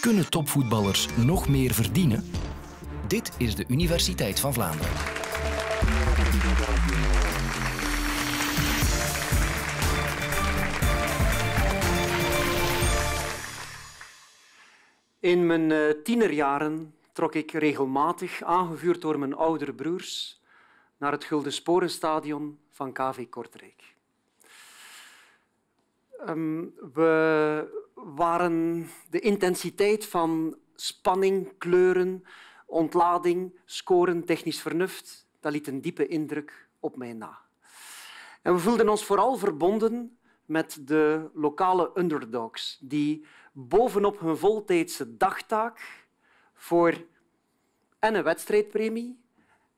Kunnen topvoetballers nog meer verdienen? Dit is de Universiteit van Vlaanderen. In mijn eh, tienerjaren trok ik regelmatig, aangevuurd door mijn oudere broers, naar het Gulden Sporenstadion van KV Kortrijk. Ehm, we waren de intensiteit van spanning, kleuren, ontlading, scoren, technisch vernuft, dat liet een diepe indruk op mij na. En we voelden ons vooral verbonden met de lokale underdogs, die bovenop hun voltijdse dagtaak voor en een wedstrijdpremie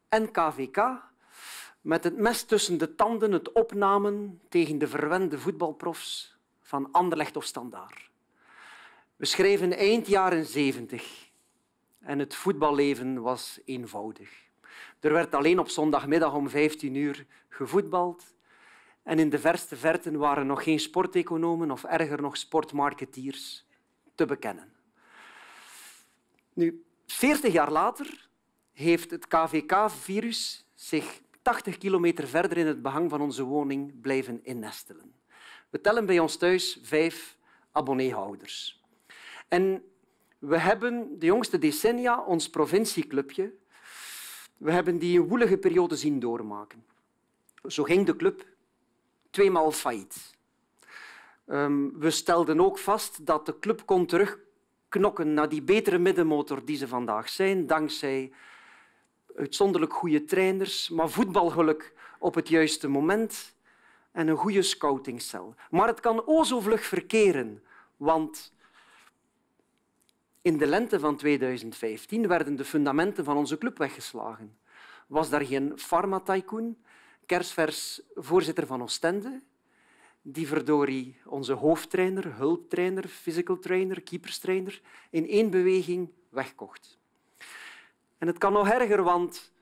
en KVK met het mes tussen de tanden het opnamen tegen de verwende voetbalprofs van Anderlecht of Standaar. We schreven eind jaren zeventig en het voetballeven was eenvoudig. Er werd alleen op zondagmiddag om 15 uur gevoetbald en in de verste verten waren nog geen sporteconomen of erger nog sportmarketeers te bekennen. Nu, 40 jaar later heeft het KVK-virus zich 80 kilometer verder in het behang van onze woning blijven innestelen. We tellen bij ons thuis vijf abonneehouders. En we hebben de jongste decennia ons provincieclubje we hebben die woelige periode zien doormaken. Zo ging de club tweemaal failliet. Um, we stelden ook vast dat de club kon terugknokken naar die betere middenmotor die ze vandaag zijn, dankzij uitzonderlijk goede trainers, maar voetbalgeluk op het juiste moment, en een goede scoutingcel. Maar het kan o zo vlug verkeren, want in de lente van 2015 werden de fundamenten van onze club weggeslagen. Was daar geen pharma tycoon, kersvers voorzitter van Oostende, die verdorie onze hoofdtrainer, hulptrainer, physical trainer, keeperstrainer in één beweging wegkocht. En het kan nog erger, want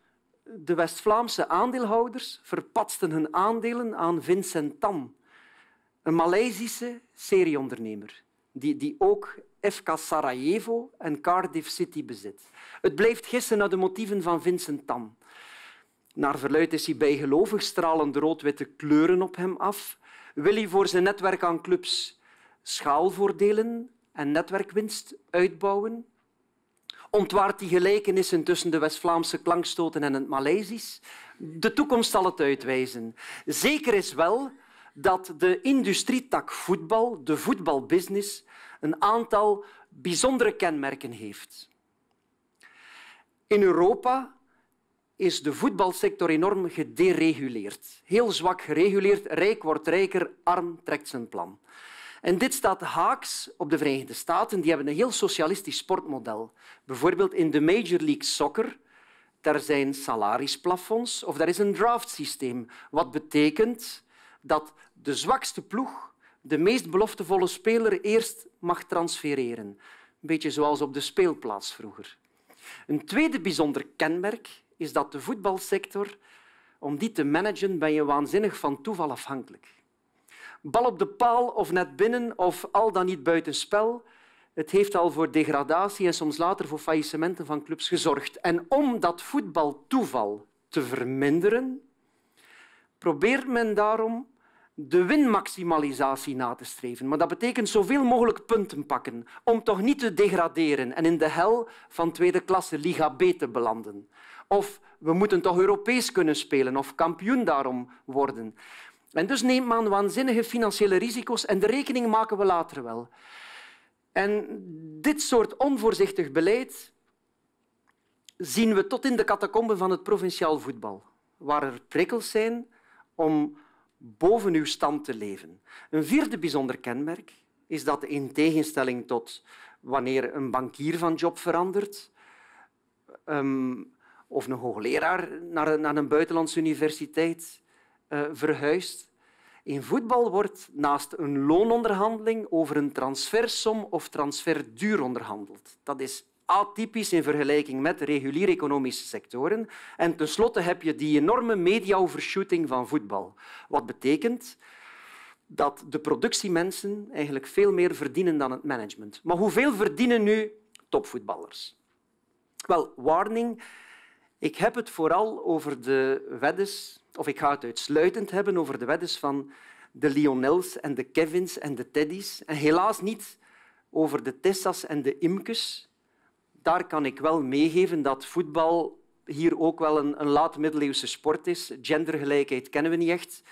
de West-Vlaamse aandeelhouders verpatsten hun aandelen aan Vincent Tan, een Maleisische serieondernemer die, die ook FK Sarajevo en Cardiff City bezit. Het blijft gissen naar de motieven van Vincent Tan. Naar verluid is hij bijgelovig, stralen de rood-witte kleuren op hem af. Wil hij voor zijn netwerk aan clubs schaalvoordelen en netwerkwinst uitbouwen? ontwaart die gelijkenissen tussen de West-Vlaamse klankstoten en het Maleisisch. De toekomst zal het uitwijzen. Zeker is wel dat de industrietak voetbal, de voetbalbusiness, een aantal bijzondere kenmerken heeft. In Europa is de voetbalsector enorm gedereguleerd. Heel zwak gereguleerd. Rijk wordt rijker, arm trekt zijn plan. En dit staat haaks op de Verenigde Staten. Die hebben een heel socialistisch sportmodel. Bijvoorbeeld in de Major League Soccer daar zijn salarisplafonds of daar is een draftsysteem. Wat betekent dat de zwakste ploeg de meest beloftevolle speler eerst mag transfereren. Een beetje zoals op de speelplaats vroeger. Een tweede bijzonder kenmerk is dat de voetbalsector, om die te managen, ben je waanzinnig van toeval afhankelijk bal op de paal of net binnen of al dan niet buitenspel. Het heeft al voor degradatie en soms later voor faillissementen van clubs gezorgd. En om dat voetbaltoeval te verminderen, probeert men daarom de winmaximalisatie na te streven. Maar dat betekent zoveel mogelijk punten pakken om toch niet te degraderen en in de hel van tweede klasse Liga B te belanden. Of we moeten toch Europees kunnen spelen of kampioen daarom worden. En dus neemt men waanzinnige financiële risico's en de rekening maken we later wel. En dit soort onvoorzichtig beleid zien we tot in de catacomben van het provinciaal voetbal, waar er prikkels zijn om boven uw stand te leven. Een vierde bijzonder kenmerk is dat in tegenstelling tot wanneer een bankier van job verandert ehm, of een hoogleraar naar, naar een buitenlandse universiteit, eh, verhuist. In voetbal wordt naast een loononderhandeling over een transfersom of transferduur onderhandeld. Dat is atypisch in vergelijking met reguliere economische sectoren. En tenslotte heb je die enorme media-overshooting van voetbal. Wat betekent dat de productiemensen eigenlijk veel meer verdienen dan het management. Maar hoeveel verdienen nu topvoetballers? Wel, warning. Ik heb het vooral over de weddens of ik ga het uitsluitend hebben over de weddens van de Lionels en de Kevins en de Teddy's. En helaas niet over de Tessas en de Imkes. Daar kan ik wel meegeven dat voetbal hier ook wel een, een laat-middeleeuwse sport is. Gendergelijkheid kennen we niet echt.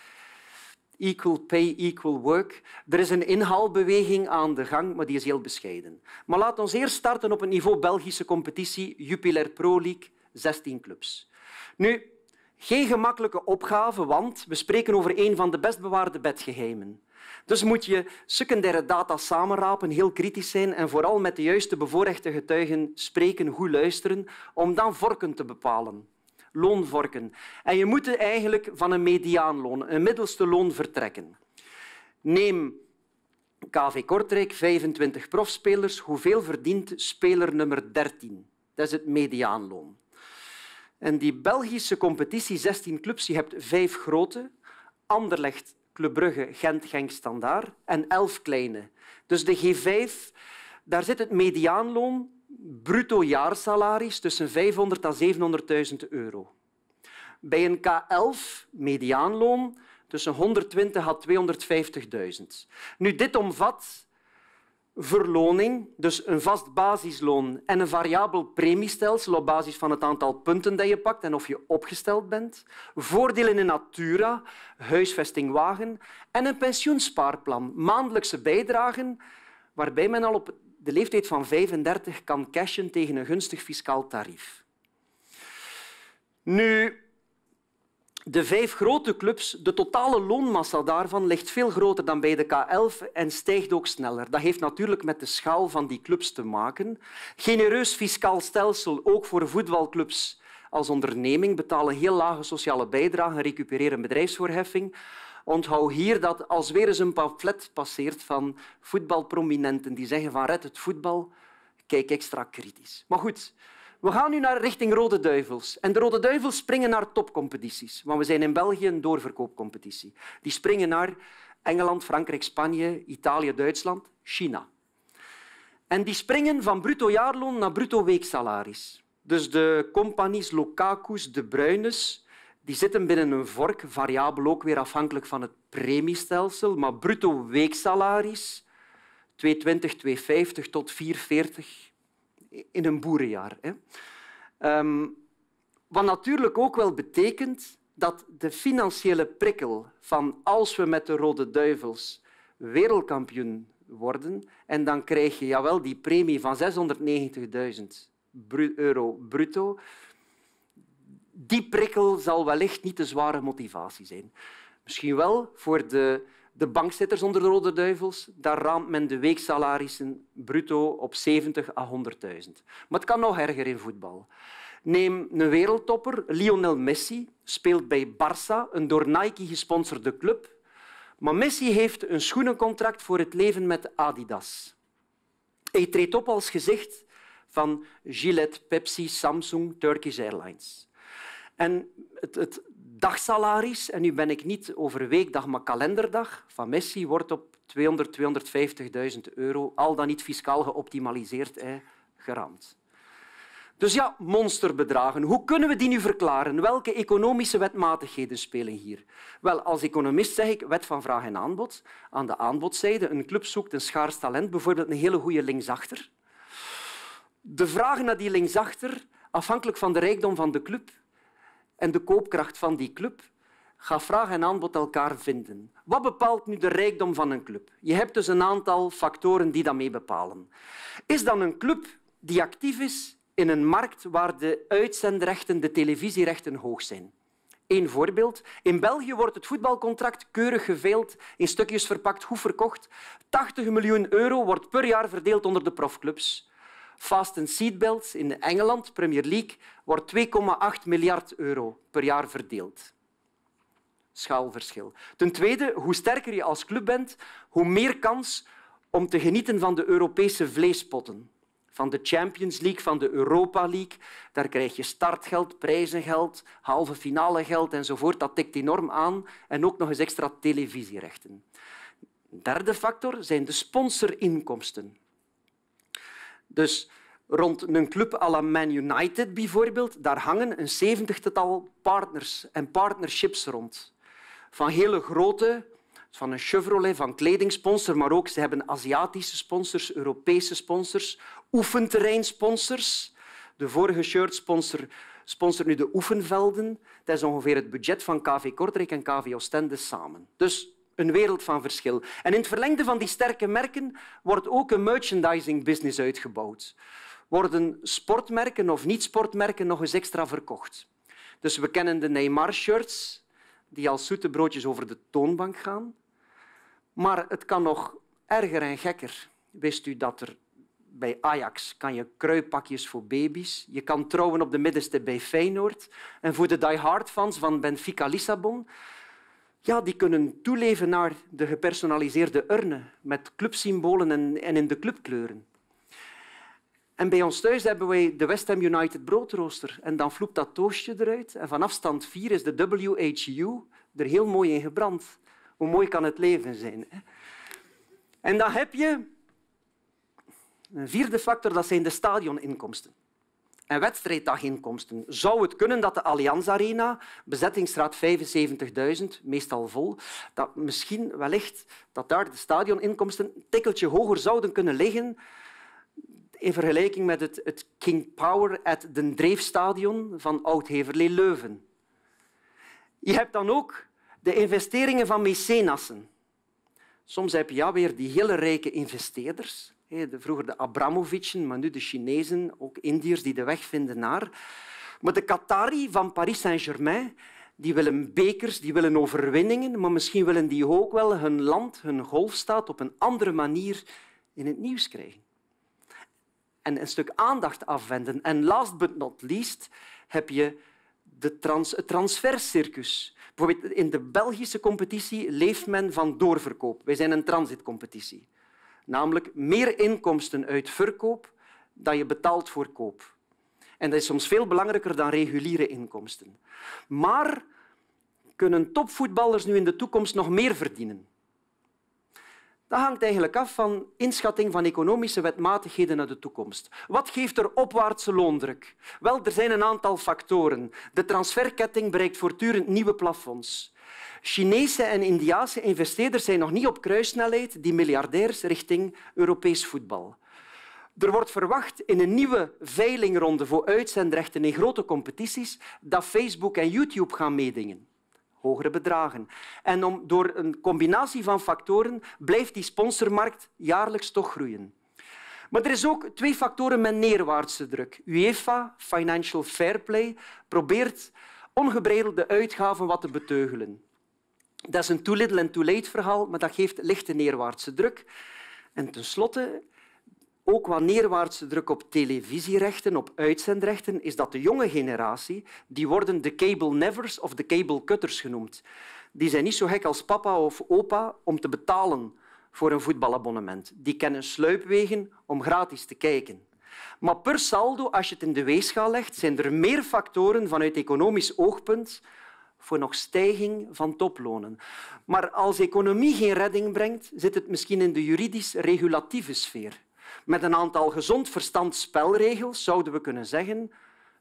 Equal pay, equal work. Er is een inhaalbeweging aan de gang, maar die is heel bescheiden. Maar laat ons eerst starten op het niveau Belgische competitie, Jupiler Pro League, 16 clubs. Nu, geen gemakkelijke opgave, want we spreken over een van de best bewaarde bedgeheimen. Dus moet je secundaire data samenrapen, heel kritisch zijn en vooral met de juiste bevoorrechte getuigen spreken, goed luisteren, om dan vorken te bepalen. Loonvorken. En je moet eigenlijk van een mediaanloon, een middelste loon, vertrekken. Neem KV Kortrijk, 25 profspelers. Hoeveel verdient speler nummer 13? Dat is het mediaanloon. En die Belgische competitie, 16 clubs, je hebt vijf grote. Anderlecht, Club Brugge, Gent, Genk, Standaard en elf kleine. Dus de G5, daar zit het mediaanloon, bruto jaarsalaris, tussen 500 en 700.000 euro. Bij een K11, mediaanloon, tussen 120 en 250.000. Nu, dit omvat verloning, dus een vast basisloon en een variabel premiestelsel op basis van het aantal punten dat je pakt en of je opgesteld bent, voordelen in natura, huisvesting, wagen en een pensioenspaarplan, maandelijkse bijdragen, waarbij men al op de leeftijd van 35 kan cashen tegen een gunstig fiscaal tarief. Nu, de vijf grote clubs, de totale loonmassa daarvan ligt veel groter dan bij de K11 en stijgt ook sneller. Dat heeft natuurlijk met de schaal van die clubs te maken. Genereus fiscaal stelsel, ook voor voetbalclubs als onderneming, betalen heel lage sociale bijdragen en recupereren bedrijfsvoorheffing. Onthoud hier dat als weer eens een pamflet passeert van voetbalprominenten die zeggen van red het voetbal, kijk extra kritisch. Maar goed, we gaan nu naar richting Rode Duivels. En de Rode Duivels springen naar topcompetities. Want we zijn in België een doorverkoopcompetitie. Die springen naar Engeland, Frankrijk, Spanje, Italië, Duitsland, China. En die springen van bruto jaarloon naar bruto weeksalaris. Dus de compagnies locacus, de Bruines, die zitten binnen een vork, variabel ook weer afhankelijk van het premiestelsel, maar bruto weeksalaris 220, 250 tot 440 in een boerenjaar. Hè. Ehm, wat natuurlijk ook wel betekent dat de financiële prikkel van als we met de Rode Duivels wereldkampioen worden en dan krijg je jawel, die premie van 690.000 euro bruto, die prikkel zal wellicht niet de zware motivatie zijn. Misschien wel voor de de bankzitters onder de Rode Duivels, daar raamt men de weeksalarissen bruto op 70 à 100.000. Maar het kan nog erger in voetbal. Neem een wereldtopper, Lionel Messi, speelt bij Barça, een door Nike gesponsorde club. Maar Messi heeft een schoenencontract voor het leven met Adidas. Hij treedt op als gezicht van Gillette, Pepsi, Samsung, Turkish Airlines. En het, het dagsalaris, en nu ben ik niet over weekdag, maar kalenderdag, van Messi wordt op 200 250.000 euro, al dan niet fiscaal geoptimaliseerd, hè, geramd. Dus ja, monsterbedragen. Hoe kunnen we die nu verklaren? Welke economische wetmatigheden spelen hier? Wel, als economist zeg ik wet van vraag en aanbod. Aan de aanbodzijde, een club zoekt een schaars talent, bijvoorbeeld een hele goede linksachter. De vraag naar die linksachter, afhankelijk van de rijkdom van de club, en de koopkracht van die club gaat vraag en aanbod elkaar vinden. Wat bepaalt nu de rijkdom van een club? Je hebt dus een aantal factoren die dat mee bepalen. Is dan een club die actief is in een markt waar de uitzendrechten, de televisierechten hoog zijn? Een voorbeeld. In België wordt het voetbalcontract keurig geveild, in stukjes verpakt, goed verkocht. 80 miljoen euro wordt per jaar verdeeld onder de profclubs. Fast Seatbelt Seatbelts in Engeland, Premier League, wordt 2,8 miljard euro per jaar verdeeld. Schaalverschil. Ten tweede, hoe sterker je als club bent, hoe meer kans om te genieten van de Europese vleespotten. Van de Champions League, van de Europa League. Daar krijg je startgeld, prijzengeld, halve finale geld enzovoort. Dat tikt enorm aan. En ook nog eens extra televisierechten. Derde factor zijn de sponsorinkomsten. Dus rond een club à la Man United bijvoorbeeld, daar hangen een zeventigtal partners en partnerships rond. Van hele grote, van een Chevrolet, van kledingsponsor, maar ook ze hebben Aziatische sponsors, Europese sponsors, oefenterreinsponsors. De vorige sponsor, sponsor nu de oefenvelden. Dat is ongeveer het budget van KV Kortrijk en KV Oostende samen. Dus een wereld van verschil. En in het verlengde van die sterke merken wordt ook een merchandising business uitgebouwd. Worden sportmerken of niet-sportmerken nog eens extra verkocht. Dus we kennen de Neymar-shirts, die als zoete broodjes over de toonbank gaan. Maar het kan nog erger en gekker. Wist u dat er bij Ajax kan je kruipakjes voor baby's, je kan trouwen op de middenste bij Feyenoord en voor de die-hard fans van Benfica Lissabon ja, die kunnen toeleven naar de gepersonaliseerde urnen met clubsymbolen en, en in de clubkleuren. En bij ons thuis hebben wij de West Ham United broodrooster. En dan vloept dat toastje eruit. En vanaf stand 4 is de WHU er heel mooi in gebrand. Hoe mooi kan het leven zijn? Hè? En dan heb je een vierde factor, dat zijn de stadioninkomsten en wedstrijddaginkomsten zou het kunnen dat de Allianz Arena, bezettingsgraad 75.000, meestal vol, dat misschien wellicht dat daar de stadioninkomsten een tikkeltje hoger zouden kunnen liggen in vergelijking met het, King Power at the Dreefstadion van Oud-Heverlee Leuven. Je hebt dan ook de investeringen van mecenassen. Soms heb je ja weer die hele rijke investeerders Vroeger de Abramovitsen, maar nu de Chinezen, ook Indiërs die de weg vinden naar. Maar de Qatari van Paris Saint-Germain die willen bekers, die willen overwinningen, maar misschien willen die ook wel hun land, hun golfstaat op een andere manier in het nieuws krijgen. En een stuk aandacht afwenden. En last but not least heb je de trans het transfercircus. Bijvoorbeeld in de Belgische competitie leeft men van doorverkoop. Wij zijn een transitcompetitie namelijk meer inkomsten uit verkoop dan je betaalt voor koop. En dat is soms veel belangrijker dan reguliere inkomsten. Maar kunnen topvoetballers nu in de toekomst nog meer verdienen? Dat hangt eigenlijk af van inschatting van economische wetmatigheden naar de toekomst. Wat geeft er opwaartse loondruk? Wel, er zijn een aantal factoren. De transferketting bereikt voortdurend nieuwe plafonds. Chinese en Indiase investeerders zijn nog niet op kruissnelheid die miljardairs richting Europees voetbal. Er wordt verwacht in een nieuwe veilingronde voor uitzendrechten in grote competities dat Facebook en YouTube gaan meedingen bedragen. En om, door een combinatie van factoren blijft die sponsormarkt jaarlijks toch groeien. Maar er is ook twee factoren met neerwaartse druk. UEFA, Financial Fair Play, probeert ongebreidelde uitgaven wat te beteugelen. Dat is een too little en too late verhaal, maar dat geeft lichte neerwaartse druk. En tenslotte ook wanneer neerwaartse druk op televisierechten, op uitzendrechten, is dat de jonge generatie. Die worden de cable nevers of de cable cutters genoemd. Die zijn niet zo gek als papa of opa om te betalen voor een voetbalabonnement. Die kennen sluipwegen om gratis te kijken. Maar per saldo, als je het in de weegschaal legt, zijn er meer factoren vanuit economisch oogpunt voor nog stijging van toplonen. Maar als economie geen redding brengt, zit het misschien in de juridisch-regulatieve sfeer. Met een aantal gezond verstand spelregels zouden we kunnen zeggen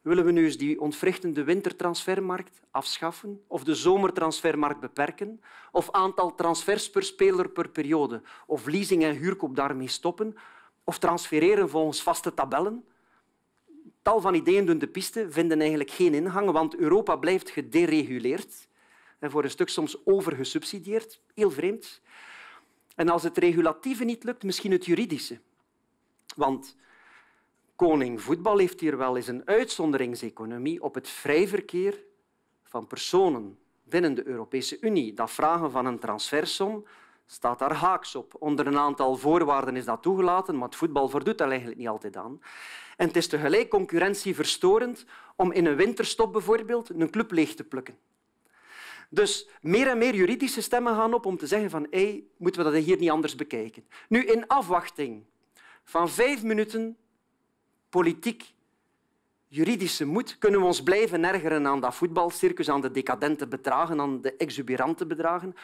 willen we nu eens die ontwrichtende wintertransfermarkt afschaffen of de zomertransfermarkt beperken of aantal transfers per speler per periode of leasing en huurkoop daarmee stoppen of transfereren volgens vaste tabellen? Tal van ideeën doen de piste vinden eigenlijk geen ingang, want Europa blijft gedereguleerd en voor een stuk soms overgesubsidieerd. Heel vreemd. En als het regulatieve niet lukt, misschien het juridische. Want koning voetbal heeft hier wel eens een uitzonderingseconomie op het vrij verkeer van personen binnen de Europese Unie. Dat vragen van een transfersom staat daar haaks op. Onder een aantal voorwaarden is dat toegelaten, maar het voetbal voldoet dat eigenlijk niet altijd aan. En het is tegelijk concurrentieverstorend om in een winterstop bijvoorbeeld een club leeg te plukken. Dus meer en meer juridische stemmen gaan op om te zeggen van hey, moeten we dat hier niet anders bekijken. Nu, in afwachting van vijf minuten politiek juridische moed kunnen we ons blijven ergeren aan dat voetbalcircus, aan de decadente bedragen, aan de exuberante bedragen.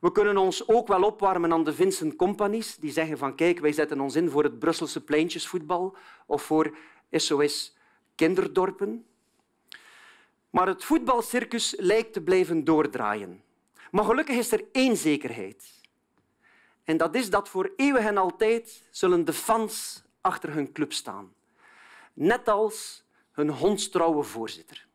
We kunnen ons ook wel opwarmen aan de Vincent Companies, die zeggen van kijk, wij zetten ons in voor het Brusselse pleintjesvoetbal of voor SOS kinderdorpen. Maar het voetbalcircus lijkt te blijven doordraaien. Maar gelukkig is er één zekerheid. En dat is dat voor eeuwen en altijd zullen de fans achter hun club staan. Net als hun hondstrouwe voorzitter.